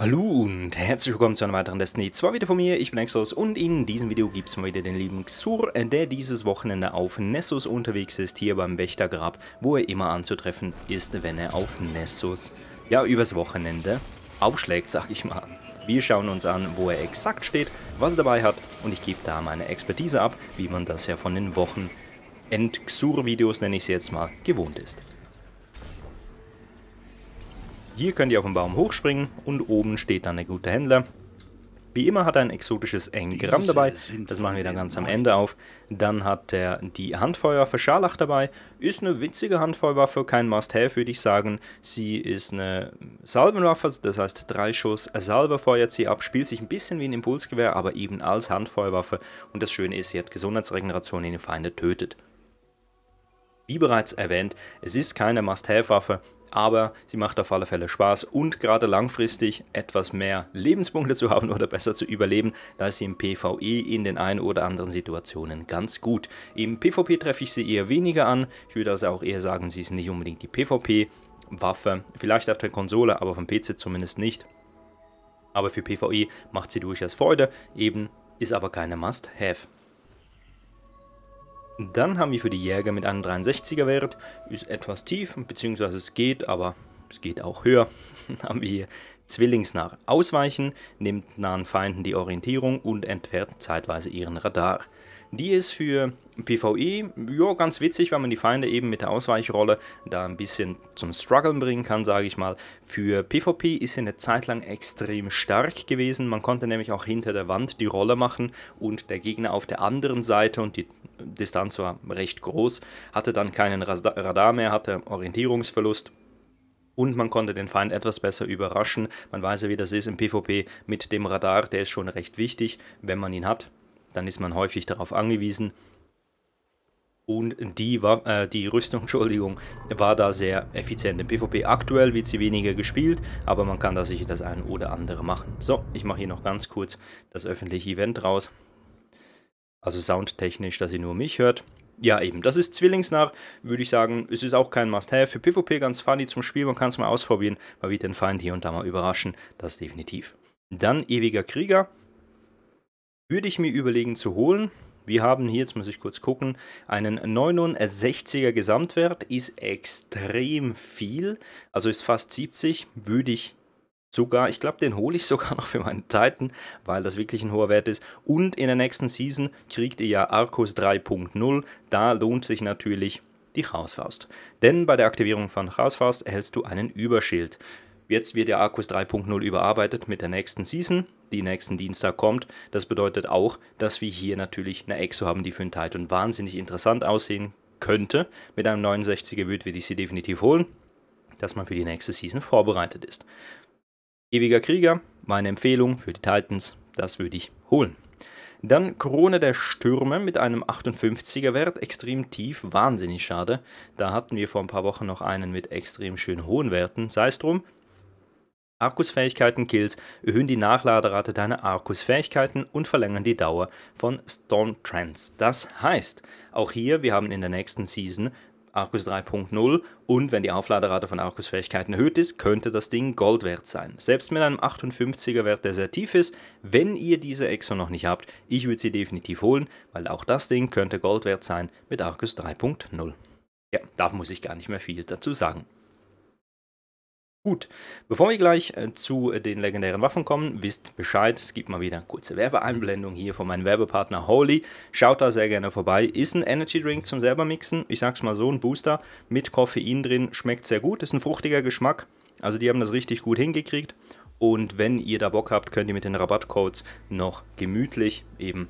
Hallo und herzlich willkommen zu einem weiteren Destiny 2 Video von mir, ich bin Exos und in diesem Video gibt es mal wieder den lieben Xur, äh, der dieses Wochenende auf Nessus unterwegs ist, hier beim Wächtergrab, wo er immer anzutreffen ist, wenn er auf Nessus, ja übers Wochenende, aufschlägt, sag ich mal. Wir schauen uns an, wo er exakt steht, was er dabei hat und ich gebe da meine Expertise ab, wie man das ja von den Wochen End-Xur-Videos, nenne ich sie jetzt mal, gewohnt ist. Hier könnt ihr auf den Baum hochspringen und oben steht dann der gute Händler. Wie immer hat er ein exotisches Engramm dabei, das machen wir dann ganz am Ende auf. Dann hat er die Handfeuerwaffe Scharlach dabei, ist eine witzige Handfeuerwaffe, kein Must-Have würde ich sagen. Sie ist eine Salvenwaffe, also das heißt drei Schuss Salve feuert sie ab, spielt sich ein bisschen wie ein Impulsgewehr, aber eben als Handfeuerwaffe. Und das Schöne ist, sie hat Gesundheitsregeneration, die Feinde tötet. Wie bereits erwähnt, es ist keine Must-Have-Waffe, aber sie macht auf alle Fälle Spaß und gerade langfristig etwas mehr Lebenspunkte zu haben oder besser zu überleben, da ist sie im PvE in den ein oder anderen Situationen ganz gut. Im PvP treffe ich sie eher weniger an, ich würde also auch eher sagen, sie ist nicht unbedingt die PvP-Waffe, vielleicht auf der Konsole, aber vom PC zumindest nicht. Aber für PvE macht sie durchaus Freude, eben ist aber keine Must-Have. Dann haben wir für die Jäger mit einem 63er Wert, ist etwas tief, beziehungsweise es geht, aber es geht auch höher. Dann haben wir hier zwillingsnah ausweichen, nimmt nahen Feinden die Orientierung und entfernt zeitweise ihren Radar. Die ist für PvE jo, ganz witzig, weil man die Feinde eben mit der Ausweichrolle da ein bisschen zum Struggeln bringen kann, sage ich mal. Für PvP ist sie eine Zeit lang extrem stark gewesen. Man konnte nämlich auch hinter der Wand die Rolle machen und der Gegner auf der anderen Seite und die Distanz war recht groß, hatte dann keinen Radar mehr, hatte Orientierungsverlust und man konnte den Feind etwas besser überraschen. Man weiß ja, wie das ist im PvP mit dem Radar, der ist schon recht wichtig, wenn man ihn hat dann ist man häufig darauf angewiesen. Und die, äh, die Rüstung, Entschuldigung, war da sehr effizient. Im PvP aktuell wird sie weniger gespielt, aber man kann da sicher das ein oder andere machen. So, ich mache hier noch ganz kurz das öffentliche Event raus. Also soundtechnisch, dass ihr nur mich hört. Ja, eben. Das ist zwillingsnach, würde ich sagen. Es ist auch kein Must-Have. Für PvP ganz funny zum Spiel. Man kann es mal ausprobieren. Man wird den Feind hier und da mal überraschen. Das definitiv. Dann Ewiger Krieger würde ich mir überlegen zu holen. Wir haben hier, jetzt muss ich kurz gucken, einen 69er Gesamtwert, ist extrem viel, also ist fast 70, würde ich sogar, ich glaube, den hole ich sogar noch für meinen Titan, weil das wirklich ein hoher Wert ist. Und in der nächsten Season kriegt ihr ja Arcus 3.0, da lohnt sich natürlich die Hausfaust. Denn bei der Aktivierung von Hausfaust erhältst du einen Überschild. Jetzt wird der Arcus 3.0 überarbeitet mit der nächsten Season, die nächsten Dienstag kommt. Das bedeutet auch, dass wir hier natürlich eine Exo haben, die für den Titan wahnsinnig interessant aussehen könnte. Mit einem 69er würden wir die sie definitiv holen, dass man für die nächste Season vorbereitet ist. Ewiger Krieger, meine Empfehlung für die Titans, das würde ich holen. Dann Krone der Stürme mit einem 58er Wert, extrem tief, wahnsinnig schade. Da hatten wir vor ein paar Wochen noch einen mit extrem schön hohen Werten. Sei es drum, Arcus-Fähigkeiten Kills erhöhen die Nachladerate deiner Arcus-Fähigkeiten und verlängern die Dauer von Storm Trends. Das heißt, auch hier, wir haben in der nächsten Season Arcus 3.0 und wenn die Aufladerate von Arcus Fähigkeiten erhöht ist, könnte das Ding Gold wert sein. Selbst mit einem 58er Wert, der sehr tief ist, wenn ihr diese Exo noch nicht habt, ich würde sie definitiv holen, weil auch das Ding könnte Gold wert sein mit Arcus 3.0. Ja, da muss ich gar nicht mehr viel dazu sagen. Gut, bevor wir gleich äh, zu äh, den legendären Waffen kommen, wisst Bescheid, es gibt mal wieder eine kurze Werbeeinblendung hier von meinem Werbepartner Holy. Schaut da sehr gerne vorbei. Ist ein Energy Drink zum selber mixen. Ich sag's mal so, ein Booster mit Koffein drin, schmeckt sehr gut. Ist ein fruchtiger Geschmack, also die haben das richtig gut hingekriegt. Und wenn ihr da Bock habt, könnt ihr mit den Rabattcodes noch gemütlich eben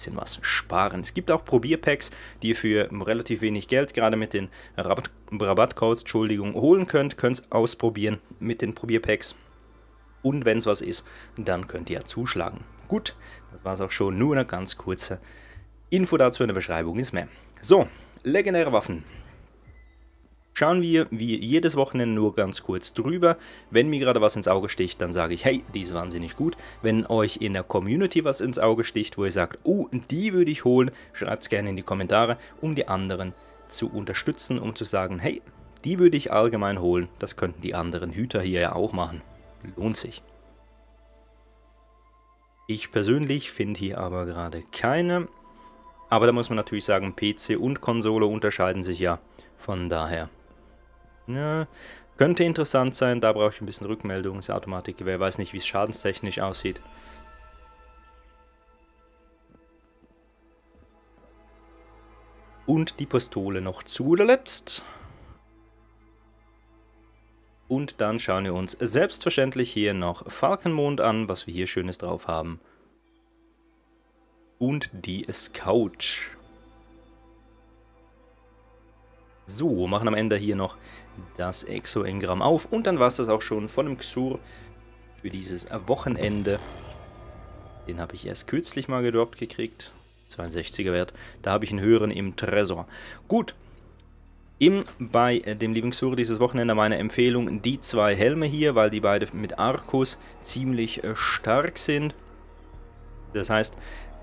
bisschen was sparen. Es gibt auch Probierpacks, die ihr für relativ wenig Geld, gerade mit den Rabatt Rabattcodes, Entschuldigung, holen könnt. Könnt es ausprobieren mit den Probierpacks. Und wenn es was ist, dann könnt ihr ja zuschlagen. Gut, das war es auch schon. Nur eine ganz kurze Info dazu in der Beschreibung ist mehr. So, legendäre Waffen. Schauen wir wie jedes Wochenende nur ganz kurz drüber. Wenn mir gerade was ins Auge sticht, dann sage ich, hey, die ist wahnsinnig gut. Wenn euch in der Community was ins Auge sticht, wo ihr sagt, oh, die würde ich holen, schreibt es gerne in die Kommentare, um die anderen zu unterstützen, um zu sagen, hey, die würde ich allgemein holen. Das könnten die anderen Hüter hier ja auch machen. Lohnt sich. Ich persönlich finde hier aber gerade keine. Aber da muss man natürlich sagen, PC und Konsole unterscheiden sich ja. Von daher ja, könnte interessant sein, da brauche ich ein bisschen Rückmeldung. Das Automatikgewehr weiß nicht, wie es schadenstechnisch aussieht. Und die Pistole noch zu allerletzt. Und dann schauen wir uns selbstverständlich hier noch Falkenmond an, was wir hier Schönes drauf haben. Und die Scout. So, machen am Ende hier noch das Exo-Engramm auf und dann war es das auch schon von dem Xur für dieses Wochenende. Den habe ich erst kürzlich mal gedroppt gekriegt. 62er Wert. Da habe ich einen höheren im Tresor. Gut. Im, bei äh, dem lieben Xur dieses Wochenende meine Empfehlung, die zwei Helme hier, weil die beide mit Arcus ziemlich äh, stark sind. Das heißt,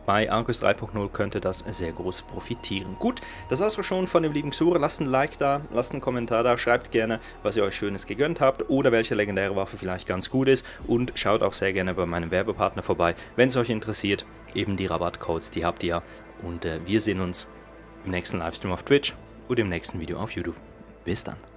bei Argus 3.0 könnte das sehr groß profitieren. Gut, das war's schon von dem lieben Xur. Lasst ein Like da, lasst einen Kommentar da, schreibt gerne, was ihr euch Schönes gegönnt habt oder welche legendäre Waffe vielleicht ganz gut ist und schaut auch sehr gerne bei meinem Werbepartner vorbei, wenn es euch interessiert. Eben die Rabattcodes, die habt ihr Und äh, wir sehen uns im nächsten Livestream auf Twitch oder im nächsten Video auf YouTube. Bis dann.